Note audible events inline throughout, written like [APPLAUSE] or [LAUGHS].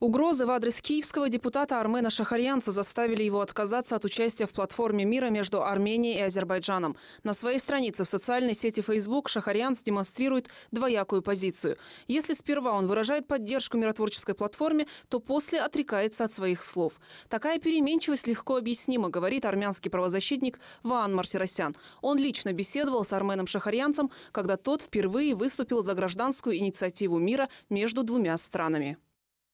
Угрозы в адрес киевского депутата Армена Шахарьянца заставили его отказаться от участия в платформе мира между Арменией и Азербайджаном. На своей странице в социальной сети Facebook Шахарьянц демонстрирует двоякую позицию. Если сперва он выражает поддержку миротворческой платформе, то после отрекается от своих слов. Такая переменчивость легко объяснима, говорит армянский правозащитник Ваан Марсиросян. Он лично беседовал с Арменом Шахарьянцем, когда тот впервые выступил за гражданскую инициативу мира между двумя странами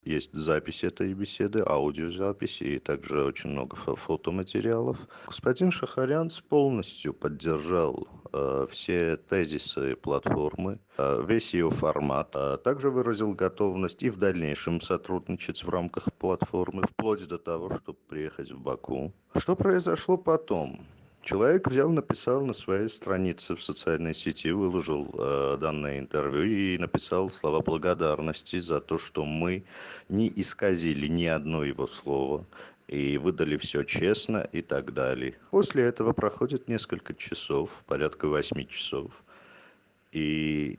есть запись этой беседы, аудиозапись и также очень много фотоматериалов. Господин Шахарянц полностью поддержал э, все тезисы платформы, э, весь ее формат. Э, также выразил готовность и в дальнейшем сотрудничать в рамках платформы, вплоть до того, чтобы приехать в Баку. Что произошло потом? человек взял написал на своей странице в социальной сети выложил э, данное интервью и написал слова благодарности за то что мы не исказили ни одно его слово и выдали все честно и так далее после этого проходит несколько часов порядка восьми часов и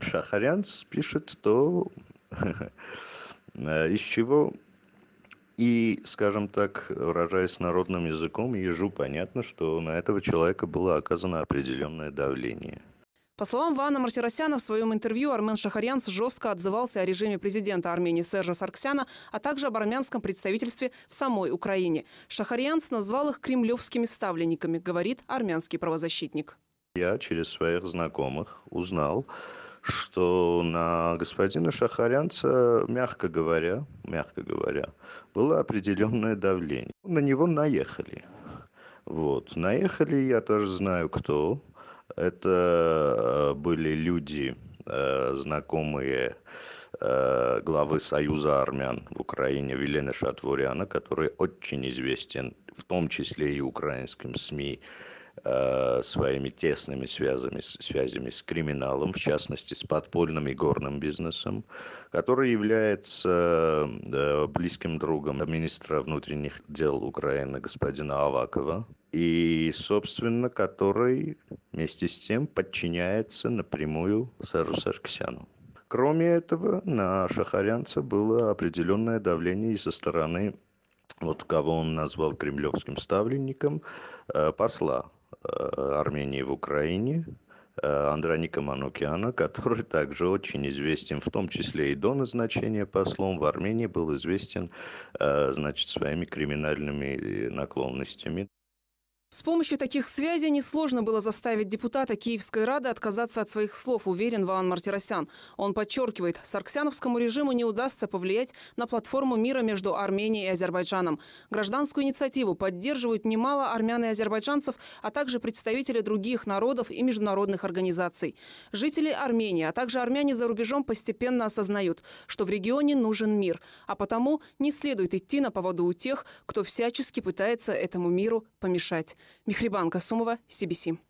шахарян пишет то [LAUGHS] э, из чего и, скажем так, выражаясь народным языком, ежу понятно, что на этого человека было оказано определенное давление. По словам Вана Мартиросяна, в своем интервью Армен Шахарьянс жестко отзывался о режиме президента Армении Сержа Сарксяна, а также об армянском представительстве в самой Украине. Шахарьянс назвал их кремлевскими ставленниками, говорит армянский правозащитник. Я через своих знакомых узнал, что на господина Шахарянца, мягко говоря, мягко говоря, было определенное давление. На него наехали. Вот. Наехали, я тоже знаю кто. Это э, были люди, э, знакомые э, главы Союза армян в Украине Велена Шатворяна, который очень известен, в том числе и украинским СМИ, Э, своими тесными связями, связями с криминалом, в частности с подпольным и горным бизнесом, который является э, близким другом министра внутренних дел Украины господина Авакова, и, собственно, который вместе с тем подчиняется напрямую Сару Сарксяну. Кроме этого, на шахарянца было определенное давление и со стороны вот кого он назвал кремлевским ставленником, э, посла Э, Армении в Украине, э, Андраника Манукиана, [LAUGHS] который также очень известен, в том числе и до назначения послом в Армении, был известен э, значит, своими криминальными наклонностями. С помощью таких связей несложно было заставить депутата Киевской Рады отказаться от своих слов, уверен Ван Мартиросян. Он подчеркивает, сарксяновскому режиму не удастся повлиять на платформу мира между Арменией и Азербайджаном. Гражданскую инициативу поддерживают немало армян и азербайджанцев, а также представители других народов и международных организаций. Жители Армении, а также армяне за рубежом постепенно осознают, что в регионе нужен мир, а потому не следует идти на поводу у тех, кто всячески пытается этому миру помешать. Михрибан Касумова, CBC.